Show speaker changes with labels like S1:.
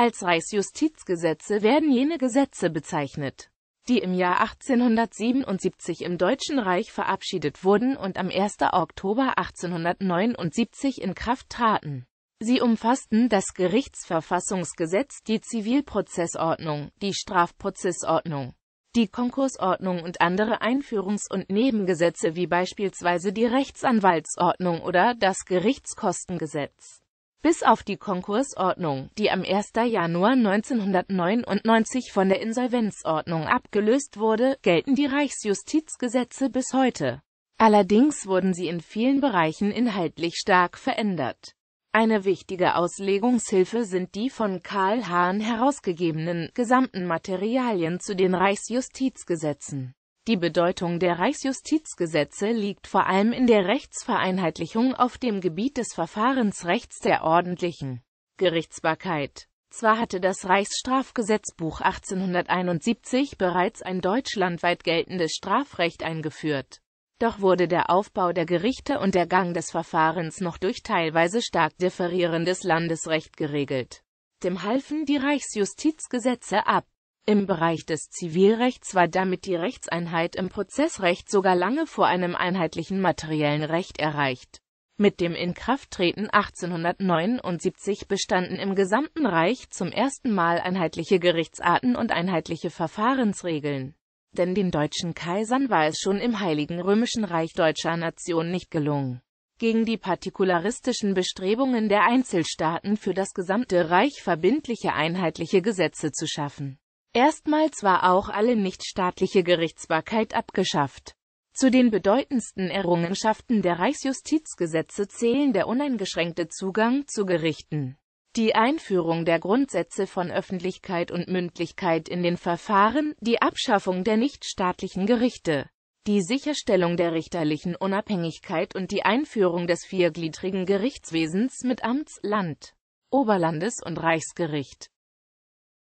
S1: Als Reichsjustizgesetze werden jene Gesetze bezeichnet, die im Jahr 1877 im Deutschen Reich verabschiedet wurden und am 1. Oktober 1879 in Kraft traten. Sie umfassten das Gerichtsverfassungsgesetz, die Zivilprozessordnung, die Strafprozessordnung, die Konkursordnung und andere Einführungs- und Nebengesetze wie beispielsweise die Rechtsanwaltsordnung oder das Gerichtskostengesetz bis auf die Konkursordnung, die am 1. Januar 1999 von der Insolvenzordnung abgelöst wurde, gelten die Reichsjustizgesetze bis heute. Allerdings wurden sie in vielen Bereichen inhaltlich stark verändert. Eine wichtige Auslegungshilfe sind die von Karl Hahn herausgegebenen gesamten Materialien zu den Reichsjustizgesetzen. Die Bedeutung der Reichsjustizgesetze liegt vor allem in der Rechtsvereinheitlichung auf dem Gebiet des Verfahrensrechts der ordentlichen Gerichtsbarkeit. Zwar hatte das Reichsstrafgesetzbuch 1871 bereits ein deutschlandweit geltendes Strafrecht eingeführt, doch wurde der Aufbau der Gerichte und der Gang des Verfahrens noch durch teilweise stark differierendes Landesrecht geregelt. Dem halfen die Reichsjustizgesetze ab im Bereich des Zivilrechts war damit die Rechtseinheit im Prozessrecht sogar lange vor einem einheitlichen materiellen Recht erreicht. Mit dem Inkrafttreten 1879 bestanden im gesamten Reich zum ersten Mal einheitliche Gerichtsarten und einheitliche Verfahrensregeln. Denn den deutschen Kaisern war es schon im Heiligen Römischen Reich deutscher Nation nicht gelungen, gegen die partikularistischen Bestrebungen der Einzelstaaten für das gesamte Reich verbindliche einheitliche Gesetze zu schaffen. Erstmals war auch alle nichtstaatliche Gerichtsbarkeit abgeschafft. Zu den bedeutendsten Errungenschaften der Reichsjustizgesetze zählen der uneingeschränkte Zugang zu Gerichten, die Einführung der Grundsätze von Öffentlichkeit und Mündlichkeit in den Verfahren, die Abschaffung der nichtstaatlichen Gerichte, die Sicherstellung der richterlichen Unabhängigkeit und die Einführung des viergliedrigen Gerichtswesens mit Amts-, Land-, Oberlandes- und Reichsgericht.